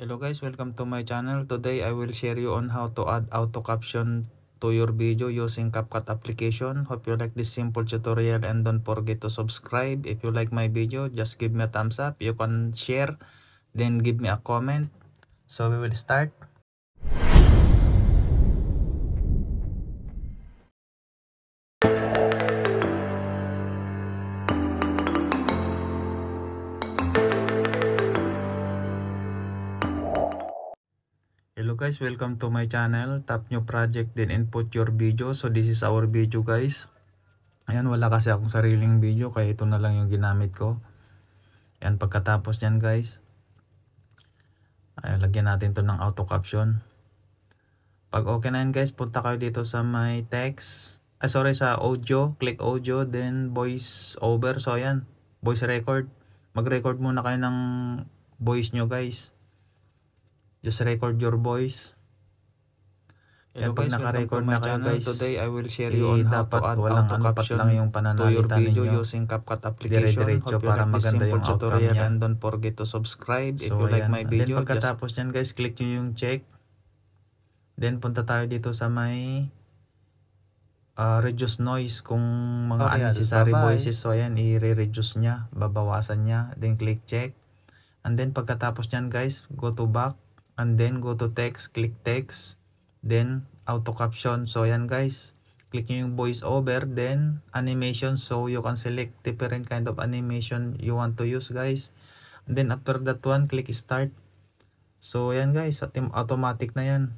hello guys welcome to my channel today i will share you on how to add auto caption to your video using CapCut application hope you like this simple tutorial and don't forget to subscribe if you like my video just give me a thumbs up you can share then give me a comment so we will start hello guys welcome to my channel tap nyo project then input your video so this is our video guys ayan wala kasi akong sariling video kaya ito na lang yung ginamit ko ayan pagkatapos nyan guys ayan lagyan natin to ng auto caption pag okay na yan guys punta kayo dito sa my text ah sorry sa audio click audio then voice over so ayan voice record mag record muna kayo ng voice nyo guys Just record your voice. Hello guys, pag naka-record na kayo guys, today I will share eh, you eh, on how dapat to add walang ano lang yung pananalita ninyo. using CapCut application. Dire-diretso para maganda yung tutorial niya. And don't forget to subscribe so, if you ayan. like my video. then pagkatapos niyan guys, click nyo yung check. Then punta tayo dito sa may uh, reduce noise kung mga okay, unnecessary bye -bye. voices. So ayan, i-reduce niya, babawasan niya. Then click check. And then pagkatapos niyan guys, go to back and then go to text, click text, then auto caption. So ayan guys, click nyo yung voice over, then animation. So you can select different kind of animation you want to use guys. And then after that one, click start. So ayan guys, automatic na yan.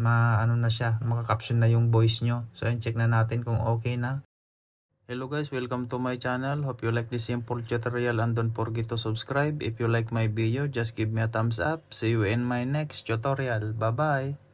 Ma ano na siya, maka-caption na yung voice nyo. So ayan, check na natin kung okay na. Hello guys, welcome to my channel. Hope you like this simple tutorial and don't forget to subscribe. If you like my video, just give me a thumbs up. See you in my next tutorial. Bye-bye.